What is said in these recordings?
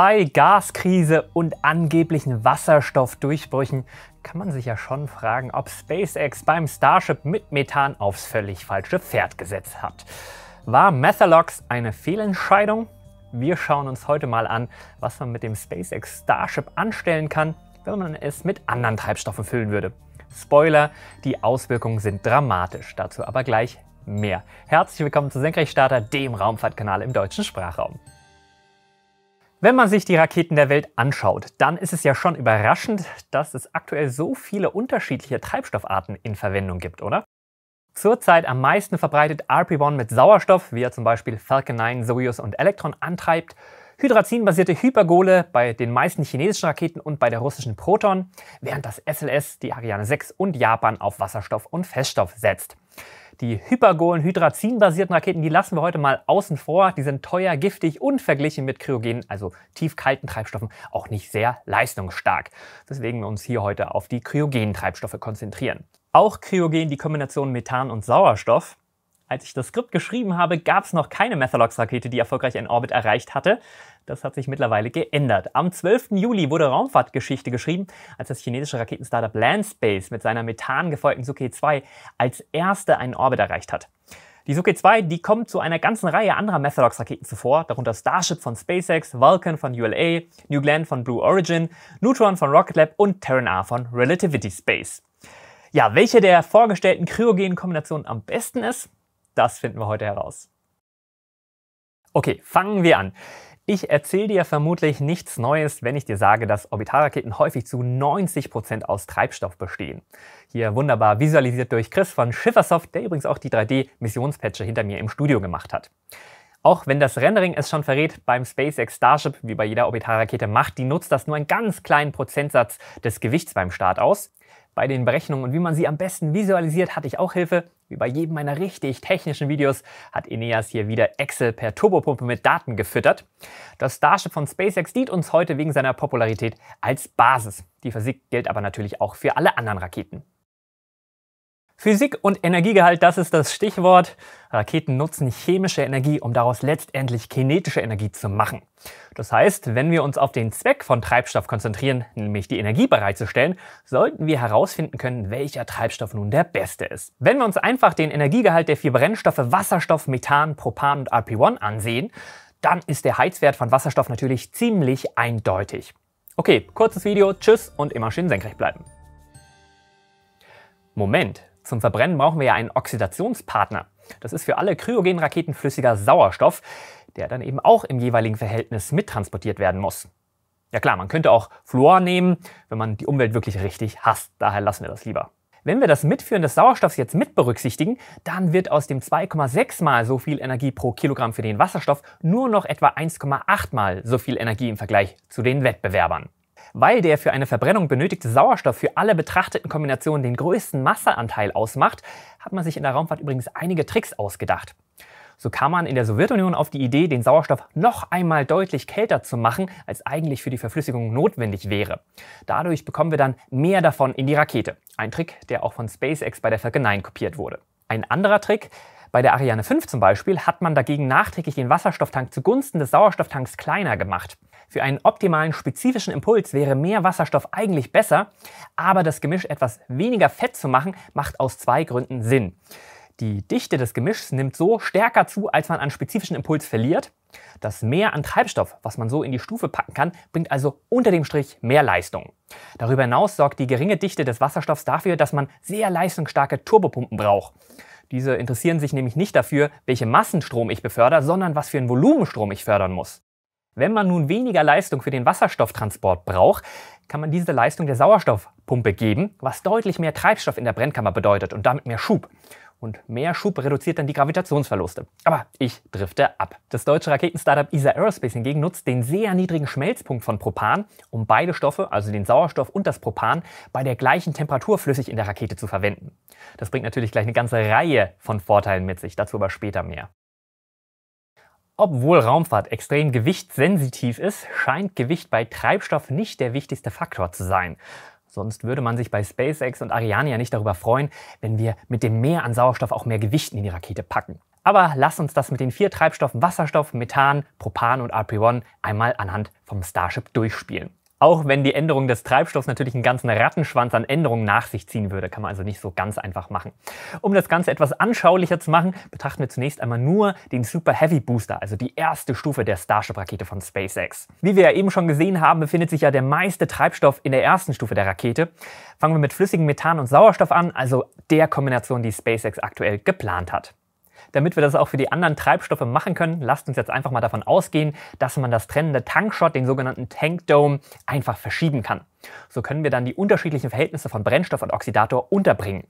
Bei Gaskrise und angeblichen Wasserstoffdurchbrüchen kann man sich ja schon fragen, ob SpaceX beim Starship mit Methan aufs völlig falsche Pferd gesetzt hat. War Methalox eine Fehlentscheidung? Wir schauen uns heute mal an, was man mit dem SpaceX Starship anstellen kann, wenn man es mit anderen Treibstoffen füllen würde. Spoiler, die Auswirkungen sind dramatisch, dazu aber gleich mehr. Herzlich willkommen zu Senkrechtstarter, dem Raumfahrtkanal im deutschen Sprachraum. Wenn man sich die Raketen der Welt anschaut, dann ist es ja schon überraschend, dass es aktuell so viele unterschiedliche Treibstoffarten in Verwendung gibt, oder? Zurzeit am meisten verbreitet RP-1 mit Sauerstoff, wie er zum Beispiel Falcon 9, Soyuz und Electron antreibt, Hydrazin-basierte Hypergole bei den meisten chinesischen Raketen und bei der russischen Proton, während das SLS, die Ariane 6 und Japan auf Wasserstoff und Feststoff setzt. Die hypergolen Hydrazin-basierten Raketen, die lassen wir heute mal außen vor. Die sind teuer, giftig und verglichen mit kryogenen, also tiefkalten Treibstoffen, auch nicht sehr leistungsstark. Deswegen wir uns hier heute auf die kryogenen Treibstoffe konzentrieren. Auch kryogen die Kombination Methan und Sauerstoff. Als ich das Skript geschrieben habe, gab es noch keine Methalox-Rakete, die erfolgreich einen Orbit erreicht hatte. Das hat sich mittlerweile geändert. Am 12. Juli wurde Raumfahrtgeschichte geschrieben, als das chinesische Raketenstartup Landspace mit seiner methan-gefeuerten Suke 2 als erste einen Orbit erreicht hat. Die Suke 2, die kommt zu einer ganzen Reihe anderer Methalox-Raketen zuvor, darunter Starship von SpaceX, Vulcan von ULA, New Glenn von Blue Origin, Neutron von Rocket Lab und Terran R von Relativity Space. Ja, welche der vorgestellten kryogenen Kombinationen am besten ist, das finden wir heute heraus. Okay, fangen wir an. Ich erzähle dir vermutlich nichts Neues, wenn ich dir sage, dass Orbitalraketen häufig zu 90% Prozent aus Treibstoff bestehen. Hier wunderbar visualisiert durch Chris von Schiffersoft, der übrigens auch die 3 d missionspatche hinter mir im Studio gemacht hat. Auch wenn das Rendering es schon verrät, beim SpaceX Starship, wie bei jeder Orbitalrakete, macht die nutzt das nur einen ganz kleinen Prozentsatz des Gewichts beim Start aus. Bei den Berechnungen und wie man sie am besten visualisiert, hatte ich auch Hilfe. Wie bei jedem meiner richtig technischen Videos hat Ineas hier wieder Excel per Turbopumpe mit Daten gefüttert. Das Starship von SpaceX dient uns heute wegen seiner Popularität als Basis. Die Physik gilt aber natürlich auch für alle anderen Raketen. Physik und Energiegehalt, das ist das Stichwort. Raketen nutzen chemische Energie, um daraus letztendlich kinetische Energie zu machen. Das heißt, wenn wir uns auf den Zweck von Treibstoff konzentrieren, nämlich die Energie bereitzustellen, sollten wir herausfinden können, welcher Treibstoff nun der beste ist. Wenn wir uns einfach den Energiegehalt der vier Brennstoffe Wasserstoff, Methan, Propan und RP1 ansehen, dann ist der Heizwert von Wasserstoff natürlich ziemlich eindeutig. Okay, kurzes Video, tschüss und immer schön senkrecht bleiben. Moment, zum Verbrennen brauchen wir ja einen Oxidationspartner. Das ist für alle kryogenen Raketen flüssiger Sauerstoff, der dann eben auch im jeweiligen Verhältnis mittransportiert werden muss. Ja klar, man könnte auch Fluor nehmen, wenn man die Umwelt wirklich richtig hasst. Daher lassen wir das lieber. Wenn wir das Mitführen des Sauerstoffs jetzt mit berücksichtigen, dann wird aus dem 2,6 mal so viel Energie pro Kilogramm für den Wasserstoff nur noch etwa 1,8 mal so viel Energie im Vergleich zu den Wettbewerbern. Weil der für eine Verbrennung benötigte Sauerstoff für alle betrachteten Kombinationen den größten Masseanteil ausmacht, hat man sich in der Raumfahrt übrigens einige Tricks ausgedacht. So kam man in der Sowjetunion auf die Idee, den Sauerstoff noch einmal deutlich kälter zu machen, als eigentlich für die Verflüssigung notwendig wäre. Dadurch bekommen wir dann mehr davon in die Rakete. Ein Trick, der auch von SpaceX bei der Falcon 9 kopiert wurde. Ein anderer Trick, bei der Ariane 5 zum Beispiel hat man dagegen nachträglich den Wasserstofftank zugunsten des Sauerstofftanks kleiner gemacht. Für einen optimalen spezifischen Impuls wäre mehr Wasserstoff eigentlich besser, aber das Gemisch etwas weniger fett zu machen, macht aus zwei Gründen Sinn. Die Dichte des Gemischs nimmt so stärker zu, als man an spezifischen Impuls verliert. Das Mehr an Treibstoff, was man so in die Stufe packen kann, bringt also unter dem Strich mehr Leistung. Darüber hinaus sorgt die geringe Dichte des Wasserstoffs dafür, dass man sehr leistungsstarke Turbopumpen braucht. Diese interessieren sich nämlich nicht dafür, welche Massenstrom ich befördere, sondern was für einen Volumenstrom ich fördern muss. Wenn man nun weniger Leistung für den Wasserstofftransport braucht, kann man diese Leistung der Sauerstoffpumpe geben, was deutlich mehr Treibstoff in der Brennkammer bedeutet und damit mehr Schub. Und mehr Schub reduziert dann die Gravitationsverluste. Aber ich drifte ab. Das deutsche Raketenstartup ESA Aerospace hingegen nutzt den sehr niedrigen Schmelzpunkt von Propan, um beide Stoffe, also den Sauerstoff und das Propan, bei der gleichen Temperatur flüssig in der Rakete zu verwenden. Das bringt natürlich gleich eine ganze Reihe von Vorteilen mit sich, dazu aber später mehr. Obwohl Raumfahrt extrem gewichtssensitiv ist, scheint Gewicht bei Treibstoff nicht der wichtigste Faktor zu sein. Sonst würde man sich bei SpaceX und Ariane ja nicht darüber freuen, wenn wir mit dem Mehr an Sauerstoff auch mehr Gewichten in die Rakete packen. Aber lass uns das mit den vier Treibstoffen Wasserstoff, Methan, Propan und RP1 einmal anhand vom Starship durchspielen. Auch wenn die Änderung des Treibstoffs natürlich einen ganzen Rattenschwanz an Änderungen nach sich ziehen würde, kann man also nicht so ganz einfach machen. Um das Ganze etwas anschaulicher zu machen, betrachten wir zunächst einmal nur den Super Heavy Booster, also die erste Stufe der Starship-Rakete von SpaceX. Wie wir ja eben schon gesehen haben, befindet sich ja der meiste Treibstoff in der ersten Stufe der Rakete. Fangen wir mit flüssigem Methan und Sauerstoff an, also der Kombination, die SpaceX aktuell geplant hat. Damit wir das auch für die anderen Treibstoffe machen können, lasst uns jetzt einfach mal davon ausgehen, dass man das trennende Tankshot, den sogenannten Tank Dome, einfach verschieben kann. So können wir dann die unterschiedlichen Verhältnisse von Brennstoff und Oxidator unterbringen.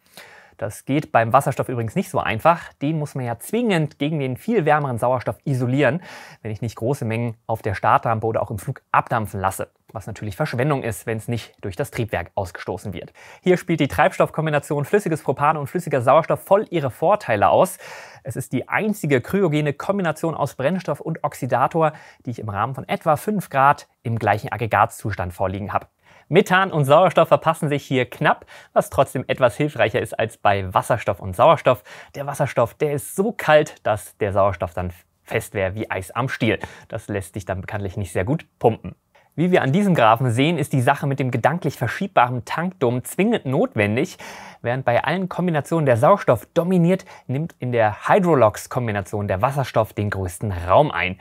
Das geht beim Wasserstoff übrigens nicht so einfach. Den muss man ja zwingend gegen den viel wärmeren Sauerstoff isolieren, wenn ich nicht große Mengen auf der Startrampe oder auch im Flug abdampfen lasse. Was natürlich Verschwendung ist, wenn es nicht durch das Triebwerk ausgestoßen wird. Hier spielt die Treibstoffkombination flüssiges Propan und flüssiger Sauerstoff voll ihre Vorteile aus. Es ist die einzige kryogene Kombination aus Brennstoff und Oxidator, die ich im Rahmen von etwa 5 Grad im gleichen Aggregatzustand vorliegen habe. Methan und Sauerstoff verpassen sich hier knapp, was trotzdem etwas hilfreicher ist als bei Wasserstoff und Sauerstoff. Der Wasserstoff, der ist so kalt, dass der Sauerstoff dann fest wäre wie Eis am Stiel. Das lässt sich dann bekanntlich nicht sehr gut pumpen. Wie wir an diesem Graphen sehen, ist die Sache mit dem gedanklich verschiebbaren Tankdom zwingend notwendig. Während bei allen Kombinationen der Sauerstoff dominiert, nimmt in der Hydrolox-Kombination der Wasserstoff den größten Raum ein.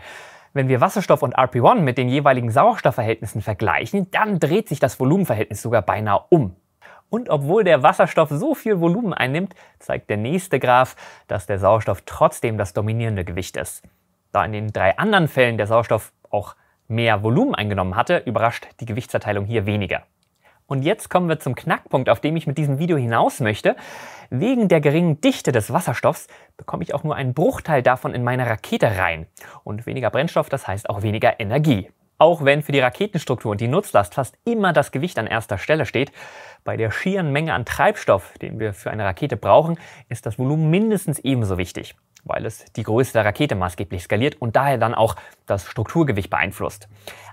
Wenn wir Wasserstoff und RP1 mit den jeweiligen Sauerstoffverhältnissen vergleichen, dann dreht sich das Volumenverhältnis sogar beinahe um. Und obwohl der Wasserstoff so viel Volumen einnimmt, zeigt der nächste Graph, dass der Sauerstoff trotzdem das dominierende Gewicht ist. Da in den drei anderen Fällen der Sauerstoff auch mehr Volumen eingenommen hatte, überrascht die Gewichtsverteilung hier weniger. Und jetzt kommen wir zum Knackpunkt, auf dem ich mit diesem Video hinaus möchte. Wegen der geringen Dichte des Wasserstoffs bekomme ich auch nur einen Bruchteil davon in meine Rakete rein. Und weniger Brennstoff, das heißt auch weniger Energie. Auch wenn für die Raketenstruktur und die Nutzlast fast immer das Gewicht an erster Stelle steht, bei der schieren Menge an Treibstoff, den wir für eine Rakete brauchen, ist das Volumen mindestens ebenso wichtig weil es die Größe der Rakete maßgeblich skaliert und daher dann auch das Strukturgewicht beeinflusst.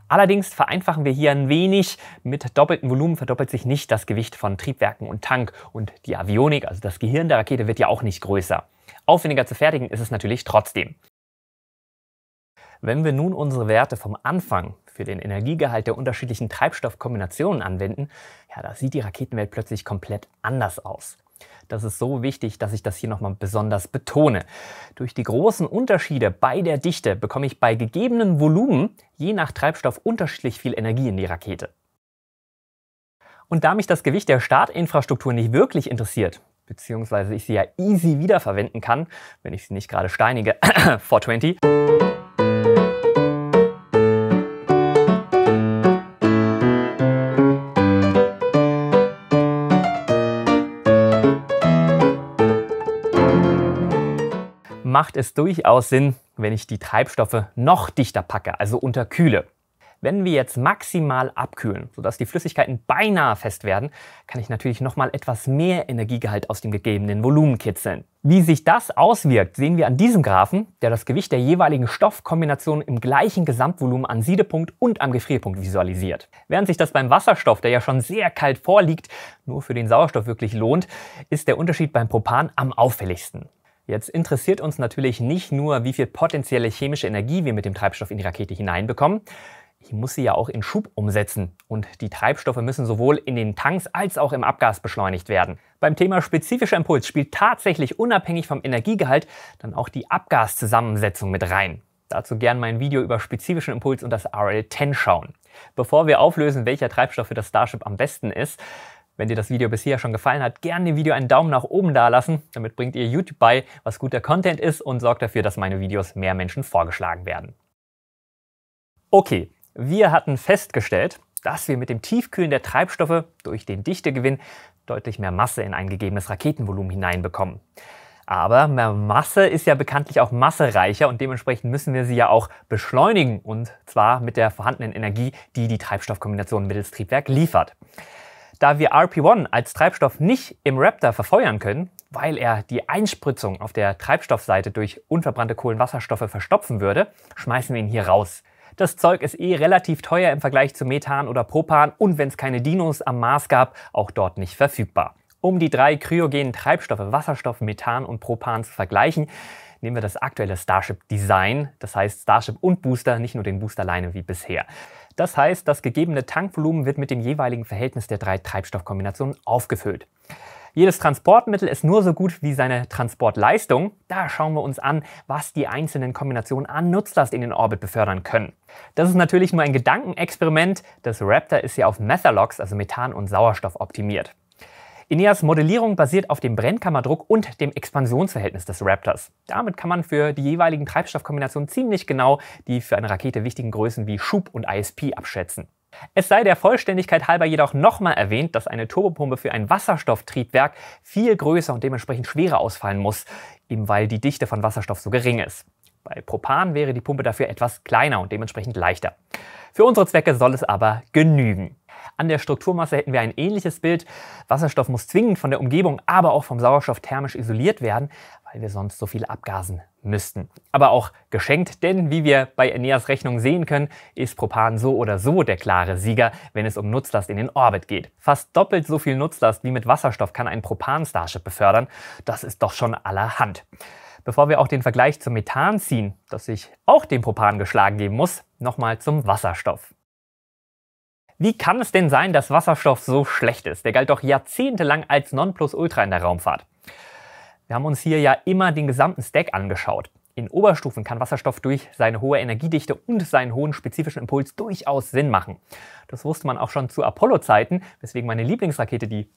Allerdings vereinfachen wir hier ein wenig. Mit doppeltem Volumen verdoppelt sich nicht das Gewicht von Triebwerken und Tank und die Avionik, also das Gehirn der Rakete, wird ja auch nicht größer. Aufwendiger zu fertigen ist es natürlich trotzdem. Wenn wir nun unsere Werte vom Anfang für den Energiegehalt der unterschiedlichen Treibstoffkombinationen anwenden, ja, da sieht die Raketenwelt plötzlich komplett anders aus. Das ist so wichtig, dass ich das hier nochmal besonders betone. Durch die großen Unterschiede bei der Dichte bekomme ich bei gegebenem Volumen je nach Treibstoff unterschiedlich viel Energie in die Rakete. Und da mich das Gewicht der Startinfrastruktur nicht wirklich interessiert, beziehungsweise ich sie ja easy wiederverwenden kann, wenn ich sie nicht gerade steinige, 420, macht es durchaus Sinn, wenn ich die Treibstoffe noch dichter packe, also unterkühle. Wenn wir jetzt maximal abkühlen, sodass die Flüssigkeiten beinahe fest werden, kann ich natürlich nochmal etwas mehr Energiegehalt aus dem gegebenen Volumen kitzeln. Wie sich das auswirkt, sehen wir an diesem Graphen, der das Gewicht der jeweiligen Stoffkombination im gleichen Gesamtvolumen am Siedepunkt und am Gefrierpunkt visualisiert. Während sich das beim Wasserstoff, der ja schon sehr kalt vorliegt, nur für den Sauerstoff wirklich lohnt, ist der Unterschied beim Propan am auffälligsten. Jetzt interessiert uns natürlich nicht nur, wie viel potenzielle chemische Energie wir mit dem Treibstoff in die Rakete hineinbekommen. Ich muss sie ja auch in Schub umsetzen. Und die Treibstoffe müssen sowohl in den Tanks als auch im Abgas beschleunigt werden. Beim Thema spezifischer Impuls spielt tatsächlich unabhängig vom Energiegehalt dann auch die Abgaszusammensetzung mit rein. Dazu gern mein Video über spezifischen Impuls und das RL10 schauen. Bevor wir auflösen, welcher Treibstoff für das Starship am besten ist, wenn dir das Video bisher schon gefallen hat, gerne dem Video einen Daumen nach oben dalassen. Damit bringt ihr YouTube bei, was guter Content ist und sorgt dafür, dass meine Videos mehr Menschen vorgeschlagen werden. Okay, wir hatten festgestellt, dass wir mit dem Tiefkühlen der Treibstoffe durch den Dichtegewinn deutlich mehr Masse in ein gegebenes Raketenvolumen hineinbekommen. Aber mehr Masse ist ja bekanntlich auch massereicher und dementsprechend müssen wir sie ja auch beschleunigen und zwar mit der vorhandenen Energie, die die Treibstoffkombination mittels Triebwerk liefert. Da wir RP1 als Treibstoff nicht im Raptor verfeuern können, weil er die Einspritzung auf der Treibstoffseite durch unverbrannte Kohlenwasserstoffe verstopfen würde, schmeißen wir ihn hier raus. Das Zeug ist eh relativ teuer im Vergleich zu Methan oder Propan und wenn es keine Dinos am Mars gab, auch dort nicht verfügbar. Um die drei kryogenen Treibstoffe Wasserstoff, Methan und Propan zu vergleichen, nehmen wir das aktuelle Starship Design, das heißt Starship und Booster, nicht nur den Booster alleine wie bisher. Das heißt, das gegebene Tankvolumen wird mit dem jeweiligen Verhältnis der drei Treibstoffkombinationen aufgefüllt. Jedes Transportmittel ist nur so gut wie seine Transportleistung. Da schauen wir uns an, was die einzelnen Kombinationen an Nutzlast in den Orbit befördern können. Das ist natürlich nur ein Gedankenexperiment. Das Raptor ist ja auf Methalox, also Methan und Sauerstoff, optimiert. Ineas Modellierung basiert auf dem Brennkammerdruck und dem Expansionsverhältnis des Raptors. Damit kann man für die jeweiligen Treibstoffkombinationen ziemlich genau die für eine Rakete wichtigen Größen wie Schub und ISP abschätzen. Es sei der Vollständigkeit halber jedoch nochmal erwähnt, dass eine Turbopumpe für ein Wasserstofftriebwerk viel größer und dementsprechend schwerer ausfallen muss, eben weil die Dichte von Wasserstoff so gering ist. Bei Propan wäre die Pumpe dafür etwas kleiner und dementsprechend leichter. Für unsere Zwecke soll es aber genügen. An der Strukturmasse hätten wir ein ähnliches Bild. Wasserstoff muss zwingend von der Umgebung, aber auch vom Sauerstoff thermisch isoliert werden, weil wir sonst so viel abgasen müssten. Aber auch geschenkt, denn wie wir bei Eneas Rechnung sehen können, ist Propan so oder so der klare Sieger, wenn es um Nutzlast in den Orbit geht. Fast doppelt so viel Nutzlast wie mit Wasserstoff kann ein Propan-Starship befördern. Das ist doch schon allerhand. Bevor wir auch den Vergleich zum Methan ziehen, das sich auch dem Propan geschlagen geben muss, nochmal zum Wasserstoff. Wie kann es denn sein, dass Wasserstoff so schlecht ist? Der galt doch jahrzehntelang als Nonplusultra in der Raumfahrt. Wir haben uns hier ja immer den gesamten Stack angeschaut. In Oberstufen kann Wasserstoff durch seine hohe Energiedichte und seinen hohen spezifischen Impuls durchaus Sinn machen. Das wusste man auch schon zu Apollo-Zeiten, weswegen meine Lieblingsrakete, die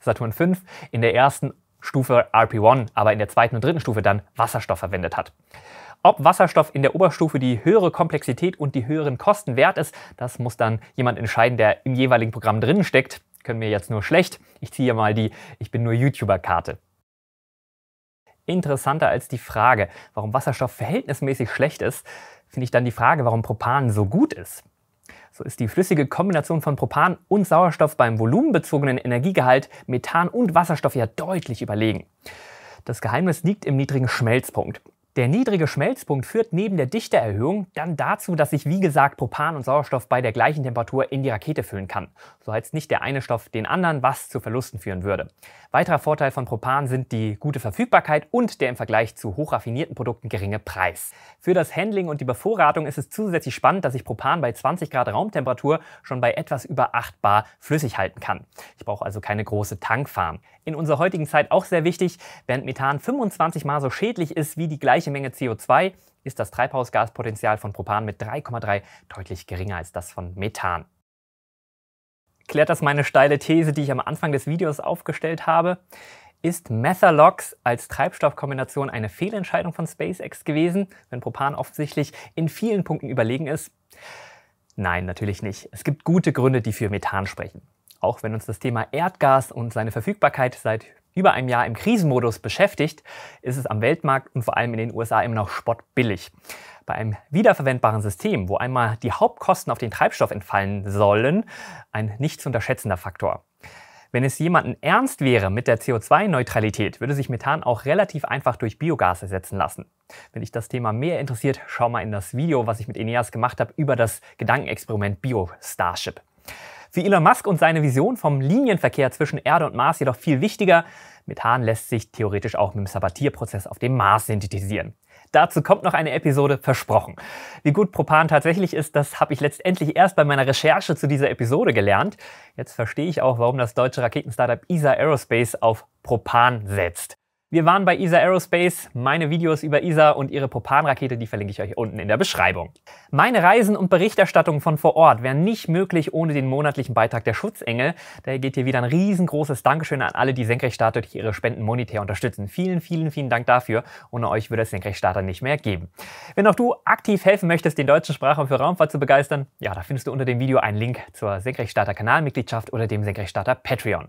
Saturn V, in der ersten Stufe RP-1, aber in der zweiten und dritten Stufe dann Wasserstoff verwendet hat. Ob Wasserstoff in der Oberstufe die höhere Komplexität und die höheren Kosten wert ist, das muss dann jemand entscheiden, der im jeweiligen Programm drin steckt. Können wir jetzt nur schlecht. Ich ziehe mal die Ich bin nur YouTuber-Karte. Interessanter als die Frage, warum Wasserstoff verhältnismäßig schlecht ist, finde ich dann die Frage, warum Propan so gut ist. So ist die flüssige Kombination von Propan und Sauerstoff beim volumenbezogenen Energiegehalt Methan und Wasserstoff ja deutlich überlegen. Das Geheimnis liegt im niedrigen Schmelzpunkt. Der niedrige Schmelzpunkt führt neben der Dichteerhöhung dann dazu, dass ich wie gesagt Propan und Sauerstoff bei der gleichen Temperatur in die Rakete füllen kann. So heizt nicht der eine Stoff den anderen, was zu Verlusten führen würde. Weiterer Vorteil von Propan sind die gute Verfügbarkeit und der im Vergleich zu hochraffinierten Produkten geringe Preis. Für das Handling und die Bevorratung ist es zusätzlich spannend, dass ich Propan bei 20 Grad Raumtemperatur schon bei etwas über 8 Bar flüssig halten kann. Ich brauche also keine große Tankfarm. In unserer heutigen Zeit auch sehr wichtig, während Methan 25 mal so schädlich ist wie die gleiche gleiche Menge CO2 ist das Treibhausgaspotenzial von Propan mit 3,3 deutlich geringer als das von Methan. Klärt das meine steile These, die ich am Anfang des Videos aufgestellt habe? Ist Methalox als Treibstoffkombination eine Fehlentscheidung von SpaceX gewesen, wenn Propan offensichtlich in vielen Punkten überlegen ist? Nein, natürlich nicht. Es gibt gute Gründe, die für Methan sprechen. Auch wenn uns das Thema Erdgas und seine Verfügbarkeit seit über einem Jahr im Krisenmodus beschäftigt, ist es am Weltmarkt und vor allem in den USA immer noch spottbillig. Bei einem wiederverwendbaren System, wo einmal die Hauptkosten auf den Treibstoff entfallen sollen, ein nicht zu unterschätzender Faktor. Wenn es jemanden ernst wäre mit der CO2-Neutralität, würde sich Methan auch relativ einfach durch Biogas ersetzen lassen. Wenn dich das Thema mehr interessiert, schau mal in das Video, was ich mit Eneas gemacht habe über das Gedankenexperiment Bio Starship. Für Elon Musk und seine Vision vom Linienverkehr zwischen Erde und Mars jedoch viel wichtiger, Methan lässt sich theoretisch auch mit dem Sabatierprozess auf dem Mars synthetisieren. Dazu kommt noch eine Episode, versprochen. Wie gut Propan tatsächlich ist, das habe ich letztendlich erst bei meiner Recherche zu dieser Episode gelernt. Jetzt verstehe ich auch, warum das deutsche Raketenstartup ESA Aerospace auf Propan setzt. Wir waren bei ESA Aerospace. Meine Videos über ESA und ihre Propan-Rakete, die verlinke ich euch unten in der Beschreibung. Meine Reisen und Berichterstattungen von vor Ort wären nicht möglich ohne den monatlichen Beitrag der Schutzengel. Daher geht hier wieder ein riesengroßes Dankeschön an alle, die Senkrechtstarter durch ihre Spenden monetär unterstützen. Vielen, vielen, vielen Dank dafür. Ohne euch würde es Senkrechtstarter nicht mehr geben. Wenn auch du aktiv helfen möchtest, den deutschen Sprachraum für Raumfahrt zu begeistern, ja, da findest du unter dem Video einen Link zur Senkrechtstarter Kanalmitgliedschaft oder dem Senkrechtstarter Patreon.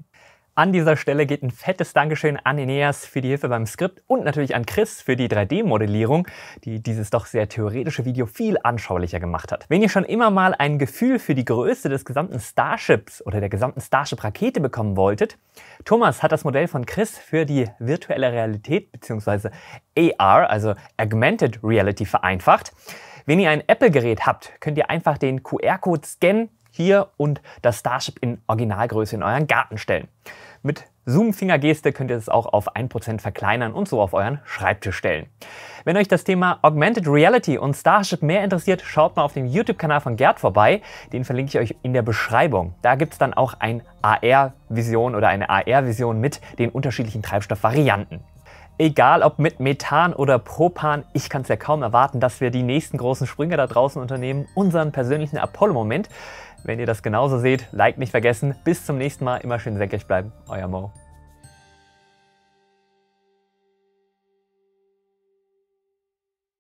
An dieser Stelle geht ein fettes Dankeschön an Ineas für die Hilfe beim Skript und natürlich an Chris für die 3D-Modellierung, die dieses doch sehr theoretische Video viel anschaulicher gemacht hat. Wenn ihr schon immer mal ein Gefühl für die Größe des gesamten Starships oder der gesamten Starship-Rakete bekommen wolltet, Thomas hat das Modell von Chris für die virtuelle Realität bzw. AR, also Augmented Reality, vereinfacht. Wenn ihr ein Apple-Gerät habt, könnt ihr einfach den QR-Code scannen hier und das Starship in Originalgröße in euren Garten stellen. Mit Zoom-Fingergeste könnt ihr es auch auf 1% verkleinern und so auf euren Schreibtisch stellen. Wenn euch das Thema Augmented Reality und Starship mehr interessiert, schaut mal auf dem YouTube-Kanal von Gerd vorbei. Den verlinke ich euch in der Beschreibung. Da gibt es dann auch ein AR-Vision oder eine AR-Vision mit den unterschiedlichen Treibstoffvarianten. Egal ob mit Methan oder Propan, ich kann es ja kaum erwarten, dass wir die nächsten großen Sprünge da draußen unternehmen, unseren persönlichen Apollo-Moment. Wenn ihr das genauso seht, Like nicht vergessen. Bis zum nächsten Mal. Immer schön senkrecht bleiben. Euer Mo.